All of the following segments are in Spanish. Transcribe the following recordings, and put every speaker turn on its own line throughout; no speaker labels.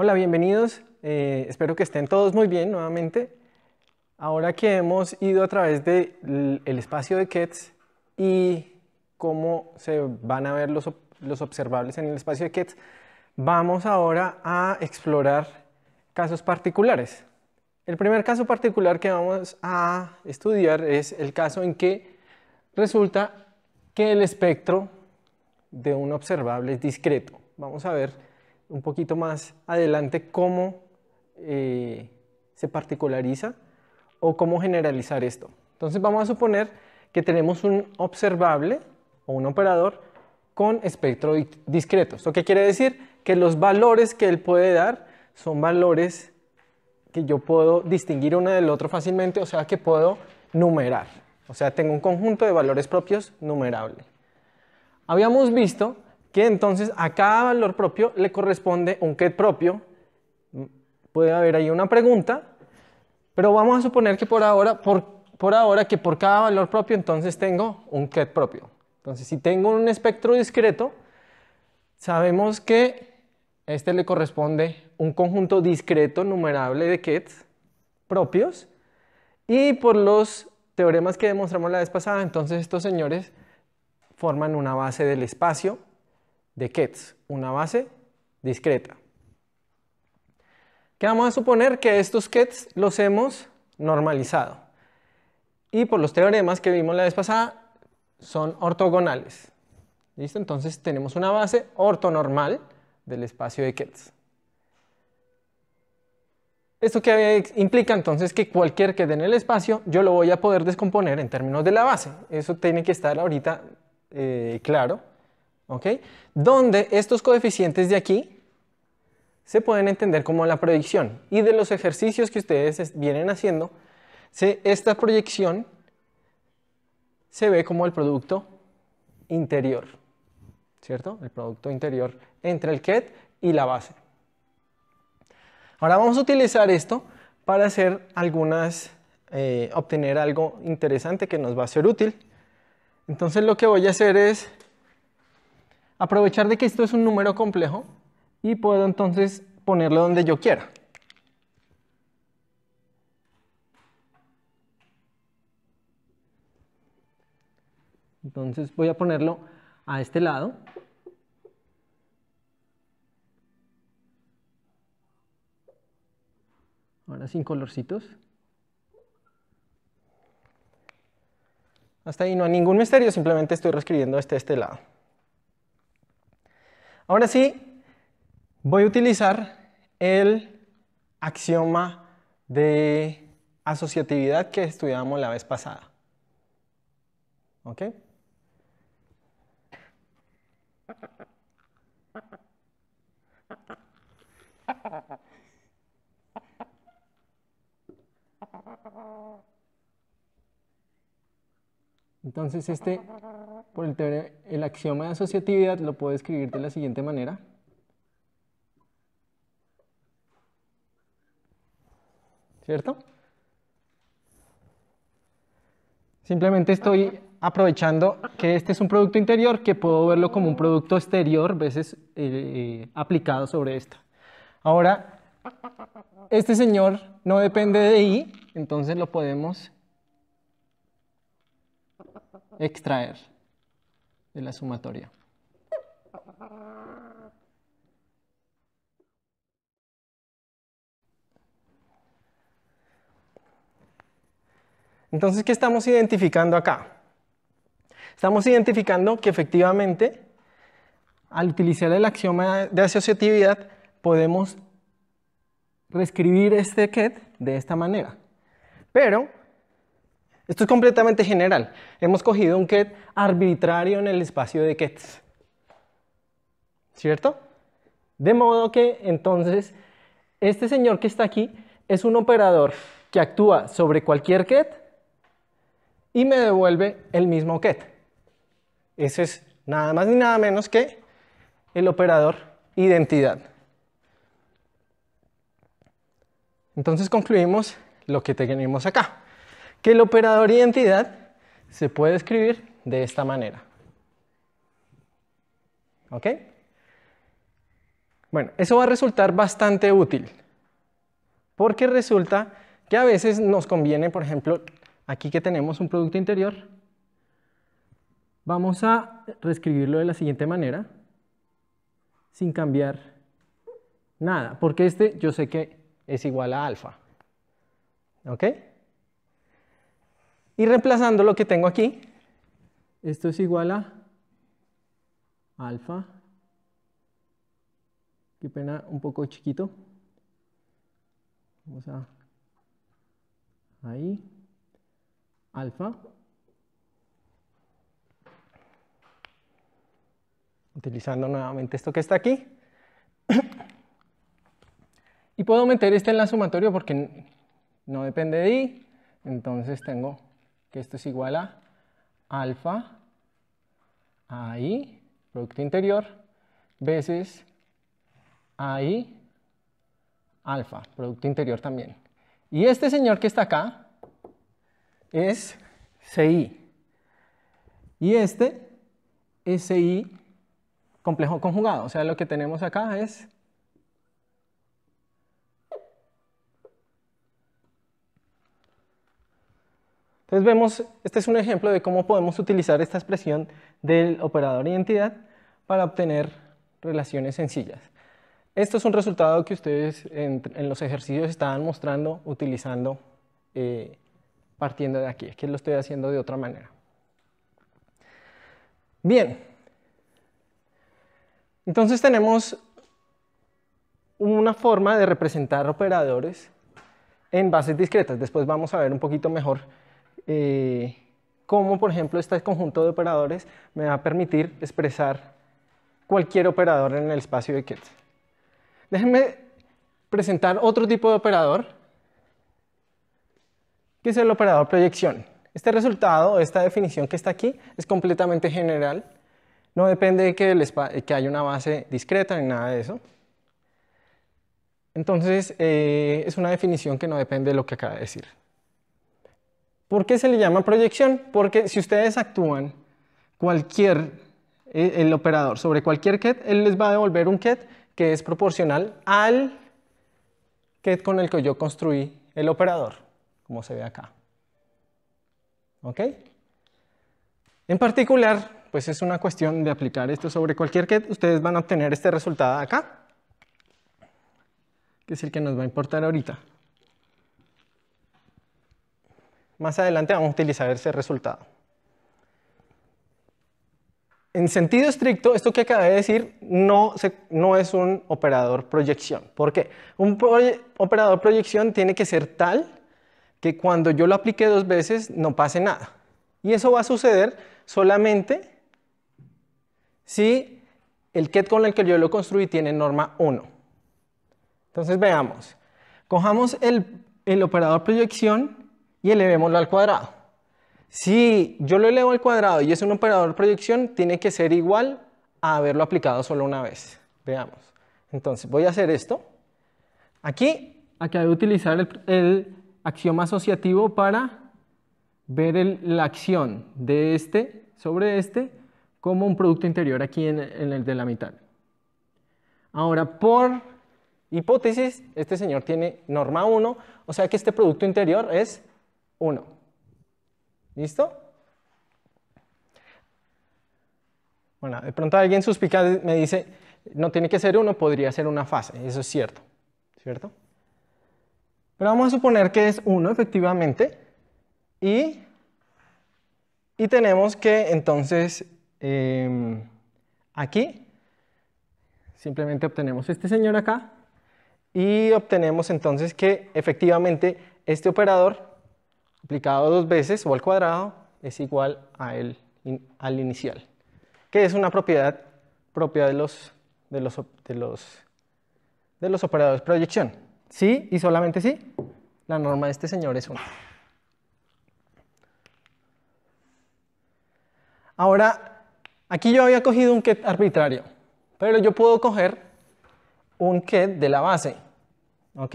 Hola, bienvenidos. Eh, espero que estén todos muy bien nuevamente. Ahora que hemos ido a través del espacio de Ketz y cómo se van a ver los, los observables en el espacio de Ketz, vamos ahora a explorar casos particulares. El primer caso particular que vamos a estudiar es el caso en que resulta que el espectro de un observable es discreto. Vamos a ver un poquito más adelante cómo eh, se particulariza o cómo generalizar esto. Entonces vamos a suponer que tenemos un observable o un operador con espectro discreto. ¿Esto qué quiere decir? Que los valores que él puede dar son valores que yo puedo distinguir uno del otro fácilmente, o sea que puedo numerar. O sea, tengo un conjunto de valores propios numerable. Habíamos visto que entonces a cada valor propio le corresponde un ket propio. Puede haber ahí una pregunta, pero vamos a suponer que por ahora, por, ahora que por cada valor propio entonces tengo un ket propio. Entonces si tengo un espectro discreto, sabemos que este le corresponde un conjunto discreto numerable de kets propios y por los teoremas que demostramos la vez pasada, entonces estos señores forman una base del espacio de Ketz, una base discreta. Que vamos a suponer que estos Ketz los hemos normalizado. Y por los teoremas que vimos la vez pasada, son ortogonales. ¿Listo? Entonces tenemos una base ortonormal del espacio de Ketz. ¿Esto que implica entonces? Que cualquier que en el espacio yo lo voy a poder descomponer en términos de la base. Eso tiene que estar ahorita eh, claro. ¿ok? Donde estos coeficientes de aquí se pueden entender como la proyección. Y de los ejercicios que ustedes vienen haciendo, esta proyección se ve como el producto interior, ¿cierto? El producto interior entre el ket y la base. Ahora vamos a utilizar esto para hacer algunas, eh, obtener algo interesante que nos va a ser útil. Entonces lo que voy a hacer es aprovechar de que esto es un número complejo y puedo entonces ponerlo donde yo quiera. Entonces voy a ponerlo a este lado. Ahora sin colorcitos. Hasta ahí no hay ningún misterio, simplemente estoy reescribiendo este este lado. Ahora sí, voy a utilizar el axioma de asociatividad que estudiamos la vez pasada. ¿Ok? Entonces este el, axioma de asociatividad lo puedo escribir de la siguiente manera. ¿Cierto? Simplemente estoy aprovechando que este es un producto interior que puedo verlo como un producto exterior veces eh, aplicado sobre esto. Ahora, este señor no depende de I, entonces lo podemos extraer de la sumatoria. Entonces, ¿qué estamos identificando acá? Estamos identificando que efectivamente, al utilizar el axioma de asociatividad, podemos reescribir este ket de esta manera. Pero esto es completamente general. Hemos cogido un ket arbitrario en el espacio de kets. ¿Cierto? De modo que entonces este señor que está aquí es un operador que actúa sobre cualquier ket y me devuelve el mismo ket. Ese es nada más ni nada menos que el operador identidad. Entonces concluimos lo que tenemos acá que el operador identidad se puede escribir de esta manera. ¿Ok? Bueno, eso va a resultar bastante útil, porque resulta que a veces nos conviene, por ejemplo, aquí que tenemos un producto interior, vamos a reescribirlo de la siguiente manera, sin cambiar nada, porque este yo sé que es igual a alfa. ¿Ok? Y reemplazando lo que tengo aquí, esto es igual a alfa, qué pena, un poco chiquito. Vamos a, ahí, alfa. Utilizando nuevamente esto que está aquí. y puedo meter este en la sumatoria porque no depende de i, entonces tengo que esto es igual a alfa AI, producto interior, veces AI alfa, producto interior también. Y este señor que está acá es CI. Y este es CI complejo conjugado. O sea, lo que tenemos acá es Entonces vemos, este es un ejemplo de cómo podemos utilizar esta expresión del operador identidad para obtener relaciones sencillas. Esto es un resultado que ustedes en, los ejercicios estaban mostrando utilizando, eh, partiendo de aquí. Aquí lo estoy haciendo de otra manera. Bien, entonces tenemos una forma de representar operadores en bases discretas. Después vamos a ver un poquito mejor eh, cómo, por ejemplo, este conjunto de operadores me va a permitir expresar cualquier operador en el espacio de Ket. Déjenme presentar otro tipo de operador, que es el operador proyección. Este resultado, esta definición que está aquí, es completamente general. No depende de que, haya una base discreta ni nada de eso. Entonces, eh, es una definición que no depende de lo que acaba de decir. ¿Por qué se le llama proyección? Porque si ustedes actúan cualquier, eh, el operador sobre cualquier ket, él les va a devolver un ket que es proporcional al ket con el que yo construí el operador, como se ve acá. ¿Ok? En particular, pues es una cuestión de aplicar esto sobre cualquier ket, ustedes van a obtener este resultado acá, que es el que nos va a importar ahorita. Más adelante vamos a utilizar ese resultado. En sentido estricto, esto que acabé de decir no, no es un operador proyección. ¿Por qué? Un operador proyección tiene que ser tal que cuando yo lo aplique dos veces no pase nada. Y eso va a suceder solamente si el ket con el que yo lo construí tiene norma 1. Entonces veamos, cojamos el, el operador proyección y elevémoslo al cuadrado. Si yo lo elevo al cuadrado y es un operador de proyección, tiene que ser igual a haberlo aplicado solo una vez. Veamos. Entonces, voy a hacer esto. Aquí, acá de utilizar el, axioma asociativo para ver la acción de este sobre este como un producto interior aquí en, en el de la mitad. Ahora, por hipótesis, este señor tiene norma 1, o sea que este producto interior es 1. ¿Listo? Bueno, de pronto alguien suspica, me dice, no tiene que ser uno, podría ser una fase, eso es cierto, ¿cierto? Pero vamos a suponer que es uno, efectivamente, y, tenemos que entonces em, aquí simplemente obtenemos este señor acá y obtenemos entonces que efectivamente este operador multiplicado dos veces o al cuadrado es igual a el, al inicial, que es una propiedad propia de los, de los, de los, de los operadores proyección. Sí y solamente sí, la norma de este señor es 1. Ahora, aquí yo había cogido un ket arbitrario, pero yo puedo coger un ket de la base, ¿ok?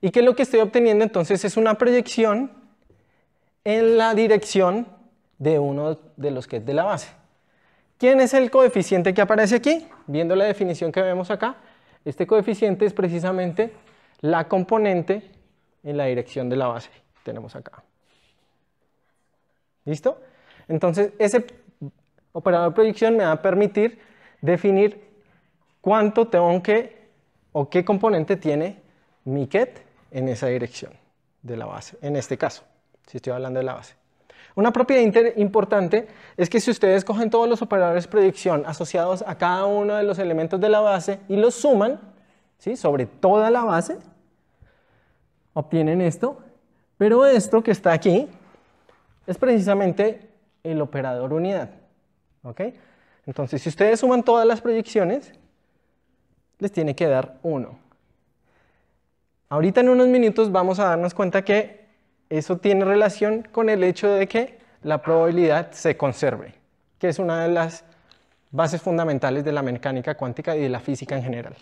Y es lo que estoy obteniendo entonces es una proyección en la dirección de uno de los que es de la base. ¿Quién es el coeficiente que aparece aquí? Viendo la definición que vemos acá, este coeficiente es precisamente la componente en la dirección de la base que tenemos acá. ¿Listo? Entonces, ese operador de proyección me va a permitir definir cuánto tengo que o qué componente tiene mi ket en esa dirección de la base, en este caso si estoy hablando de la base. Una propiedad importante es que si ustedes cogen todos los operadores predicción asociados a cada uno de los elementos de la base y los suman ¿sí? sobre toda la base, obtienen esto. Pero esto que está aquí es precisamente el operador unidad. Entonces, si ustedes suman todas las proyecciones, les tiene que dar 1. Ahorita en unos minutos vamos a darnos cuenta que eso tiene relación con el hecho de que la probabilidad se conserve, que es una de las bases fundamentales de la mecánica cuántica y de la física en general.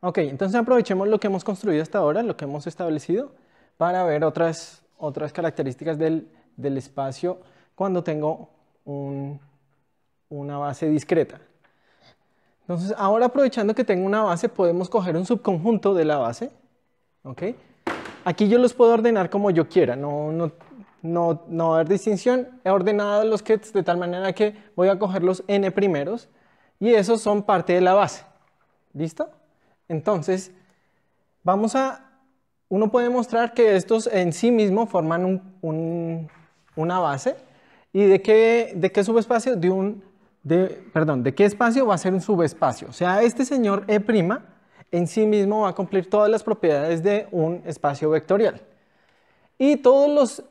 Ok, entonces aprovechemos lo que hemos construido hasta ahora, lo que hemos establecido, para ver otras, características del, espacio cuando tengo una base discreta. Entonces, ahora aprovechando que tengo una base, podemos coger un subconjunto de la base. ¿ok? Aquí yo los puedo ordenar como yo quiera, no, no, no, no va a haber distinción. He ordenado los kits de tal manera que voy a coger los n primeros y esos son parte de la base. ¿Listo? Entonces, vamos a... Uno puede mostrar que estos en sí mismo forman un, un, una base. ¿Y de qué, de qué subespacio? De un de, perdón, de qué espacio va a ser un subespacio. O sea, este señor E' en sí mismo va a cumplir todas las propiedades de un espacio vectorial. Y todos los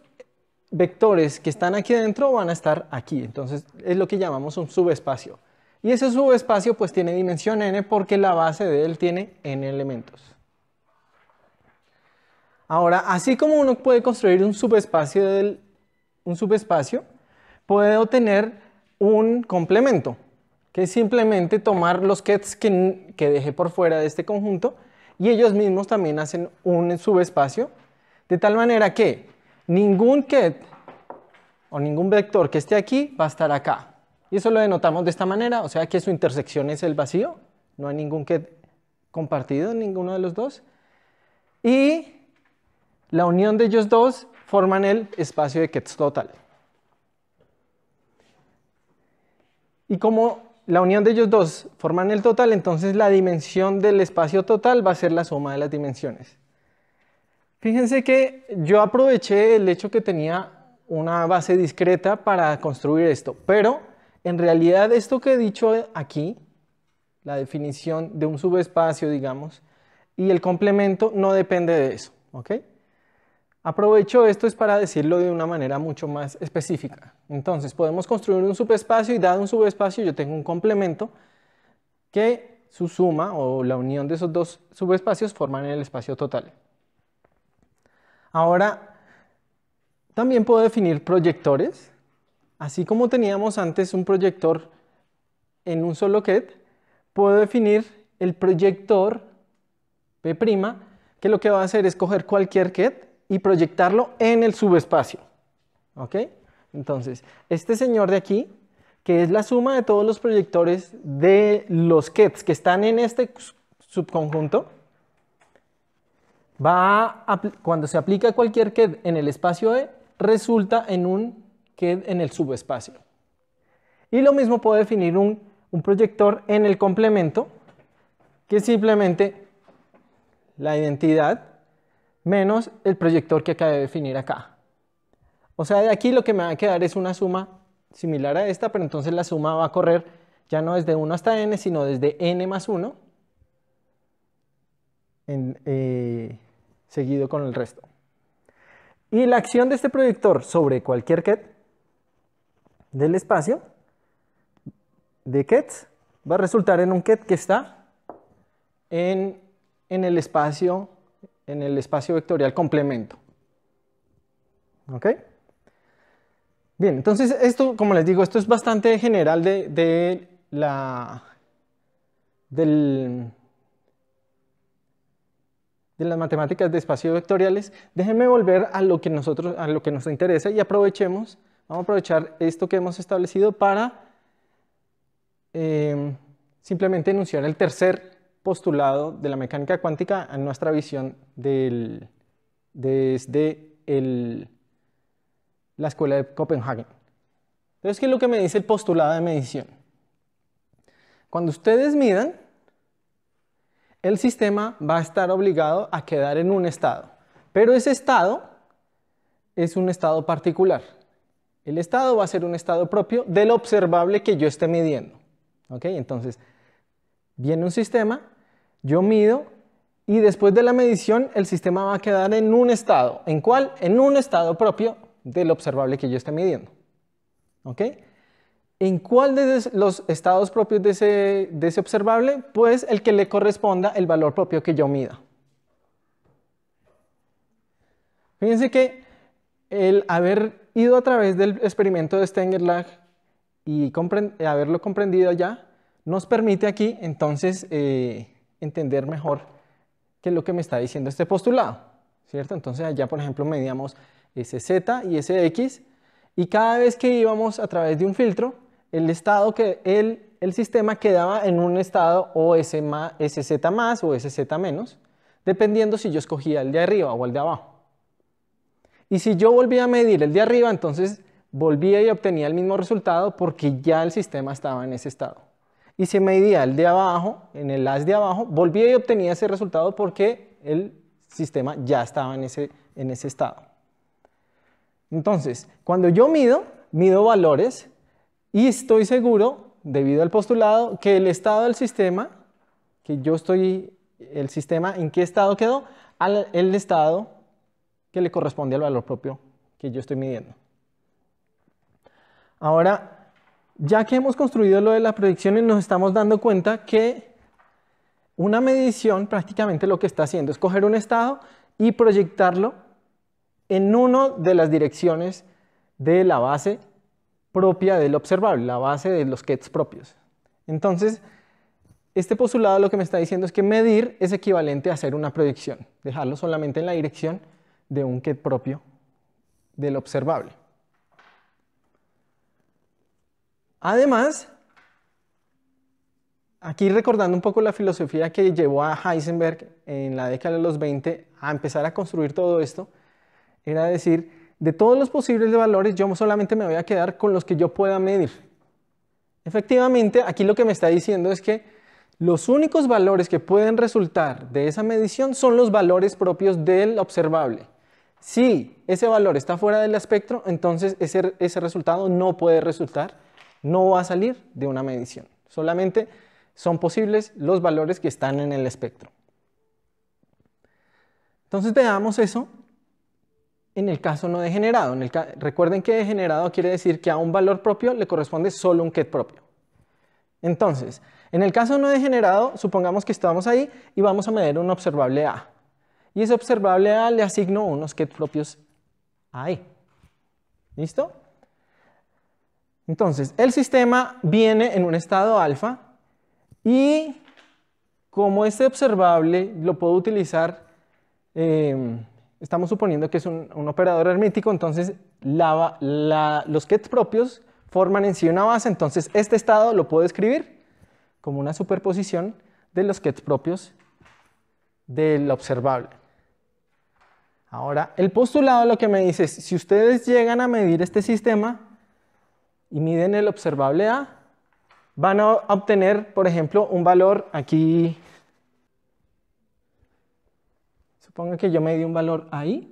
vectores que están aquí dentro van a estar aquí. Entonces, es lo que llamamos un subespacio. Y ese subespacio pues tiene dimensión n porque la base de él tiene n elementos. Ahora, así como uno puede construir un subespacio, del, un subespacio puede obtener un complemento, que es simplemente tomar los kets que, que dejé por fuera de este conjunto y ellos mismos también hacen un subespacio, de tal manera que ningún ket o ningún vector que esté aquí va a estar acá. Y eso lo denotamos de esta manera, o sea que su intersección es el vacío, no hay ningún ket compartido en ninguno de los dos. Y la unión de ellos dos forman el espacio de kets total. Y como la unión de ellos dos forman el total, entonces la dimensión del espacio total va a ser la suma de las dimensiones. Fíjense que yo aproveché el hecho que tenía una base discreta para construir esto, pero en realidad esto que he dicho aquí, la definición de un subespacio, digamos, y el complemento no depende de eso, ¿ok? Aprovecho esto es para decirlo de una manera mucho más específica. Entonces, podemos construir un subespacio y dado un subespacio yo tengo un complemento que su suma o la unión de esos dos subespacios forman el espacio total. Ahora, también puedo definir proyectores. Así como teníamos antes un proyector en un solo ket, puedo definir el proyector P' que lo que va a hacer es coger cualquier ket y proyectarlo en el subespacio. ¿Ok? Entonces, este señor de aquí, que es la suma de todos los proyectores de los kets que están en este subconjunto, va a, cuando se aplica cualquier ket en el espacio E, resulta en un ket en el subespacio. Y lo mismo puedo definir un, un proyector en el complemento, que simplemente la identidad menos el proyector que acabé de definir acá. O sea, de aquí lo que me va a quedar es una suma similar a esta, pero entonces la suma va a correr ya no desde 1 hasta n, sino desde n más 1, eh, seguido con el resto. Y la acción de este proyector sobre cualquier ket del espacio de kets va a resultar en un ket que está en, en el espacio en el espacio vectorial complemento. ¿Ok? Bien, entonces esto, como les digo, esto es bastante general de, la... Del, de las matemáticas de espacios vectoriales, déjenme volver a lo que nosotros, a lo que nos interesa y aprovechemos, vamos a aprovechar esto que hemos establecido para eh, simplemente enunciar el tercer postulado de la mecánica cuántica a nuestra visión desde la escuela de Copenhague. Entonces, ¿qué es lo que me dice el postulado de medición? Cuando ustedes midan, el sistema va a estar obligado a quedar en un estado, pero ese estado es un estado particular. El estado va a ser un estado propio del observable que yo esté midiendo. ¿Ok? Entonces, viene un sistema yo mido y después de la medición el sistema va a quedar en un estado. ¿En cuál? En un estado propio del observable que yo esté midiendo. ¿Ok? ¿En cuál de los estados propios de ese, observable? Pues el que le corresponda el valor propio que yo mida. Fíjense que el haber ido a través del experimento de Stenger-Lag y haberlo comprendido ya, nos permite aquí entonces eh, entender mejor qué es lo que me está diciendo este postulado, ¿cierto? Entonces allá, por ejemplo, medíamos ese Z y ese X, y cada vez que íbamos a través de un filtro, el estado que el, el sistema quedaba en un estado o ese más, SZ más o ese z menos, dependiendo si yo escogía el de arriba o el de abajo. Y si yo volvía a medir el de arriba, entonces volvía y obtenía el mismo resultado porque ya el sistema estaba en ese estado y se medía el de abajo, en el as de abajo, volvía y obtenía ese resultado porque el sistema ya estaba en ese, en ese estado. Entonces, cuando yo mido, mido valores y estoy seguro, debido al postulado, que el estado del sistema, que yo estoy, el sistema en qué estado quedó, al el estado que le corresponde al valor propio que yo estoy midiendo. Ahora, ya que hemos construido lo de las proyecciones, nos estamos dando cuenta que una medición prácticamente lo que está haciendo es coger un estado y proyectarlo en una de las direcciones de la base propia del observable, la base de los kets propios. Entonces, este postulado lo que me está diciendo es que medir es equivalente a hacer una proyección, dejarlo solamente en la dirección de un ket propio del observable. Además, aquí recordando un poco la filosofía que llevó a Heisenberg en la década de los 20 a empezar a construir todo esto, era decir, de todos los posibles valores yo solamente me voy a quedar con los que yo pueda medir. Efectivamente, aquí lo que me está diciendo es que los únicos valores que pueden resultar de esa medición son los valores propios del observable. Si ese valor está fuera del espectro, entonces ese, ese resultado no puede resultar no va a salir de una medición. Solamente son posibles los valores que están en el espectro. Entonces veamos eso en el caso no degenerado. recuerden que degenerado quiere decir que a un valor propio le corresponde solo un ket propio. Entonces, en el caso no degenerado, supongamos que estamos ahí y vamos a medir un observable A. Y ese observable A le asigno unos ket propios ahí. ¿Listo? Entonces, el sistema viene en un estado alfa y como este observable lo puedo utilizar, em, estamos suponiendo que es un, operador hermético, entonces los kets propios forman en sí una base, entonces este estado lo puedo escribir como una superposición de los kets propios del observable. Ahora, el postulado lo que me dice es, si ustedes llegan a medir este sistema, y miden el observable A, van a obtener, por ejemplo, un valor aquí. Supongo que yo me un valor ahí.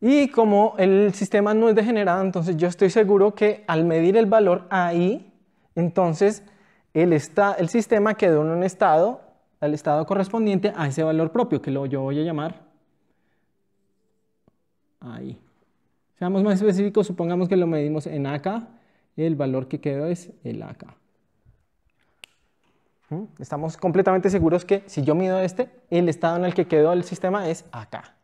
Y como el sistema no es degenerado, entonces yo estoy seguro que al medir el valor ahí, entonces el, el sistema quedó en un estado, el estado correspondiente a ese valor propio, que lo, yo voy a llamar ahí. Seamos más específicos, supongamos que lo medimos en acá, el valor que quedó es el acá. Estamos completamente seguros que si yo mido este, el estado en el que quedó el sistema es acá.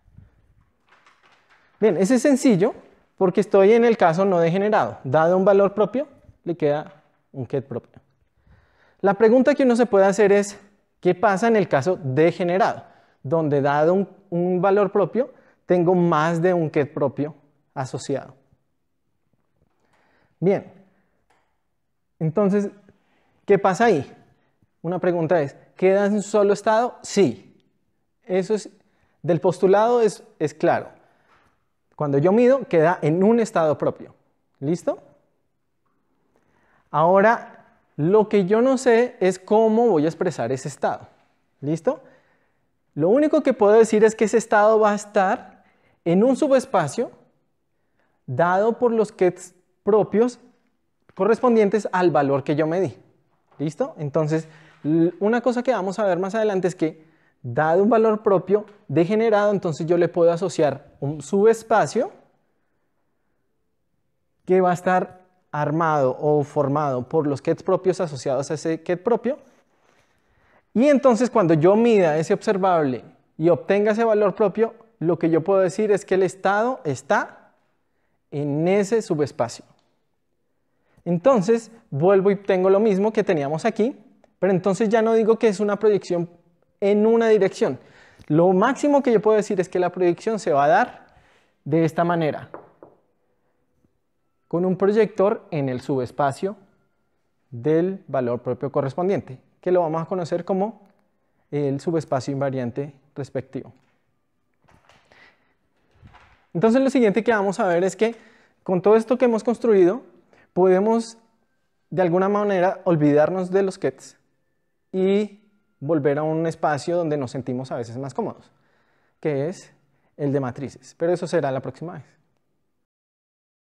Bien, ese es sencillo porque estoy en el caso no degenerado. Dado un valor propio, le queda un ket propio. La pregunta que uno se puede hacer es, ¿qué pasa en el caso degenerado? Donde dado un valor propio, tengo más de un que propio asociado. Bien, entonces, ¿qué pasa ahí? Una pregunta es, ¿queda en un solo estado? Sí. Eso es, del postulado es, es claro. Cuando yo mido, queda en un estado propio. ¿Listo? Ahora, lo que yo no sé es cómo voy a expresar ese estado. ¿Listo? Lo único que puedo decir es que ese estado va a estar en un subespacio dado por los kets propios correspondientes al valor que yo medí. ¿Listo? Entonces, una cosa que vamos a ver más adelante es que, dado un valor propio degenerado, entonces yo le puedo asociar un subespacio que va a estar armado o formado por los kets propios asociados a ese ket propio. Y entonces cuando yo mida ese observable y obtenga ese valor propio, lo que yo puedo decir es que el estado está en ese subespacio. Entonces, vuelvo y tengo lo mismo que teníamos aquí, pero entonces ya no digo que es una proyección en una dirección. Lo máximo que yo puedo decir es que la proyección se va a dar de esta manera, con un proyector en el subespacio del valor propio correspondiente, que lo vamos a conocer como el subespacio invariante respectivo. Entonces lo siguiente que vamos a ver es que con todo esto que hemos construido, podemos de alguna manera olvidarnos de los kets y volver a un espacio donde nos sentimos a veces más cómodos, que es el de matrices. Pero eso será la próxima vez.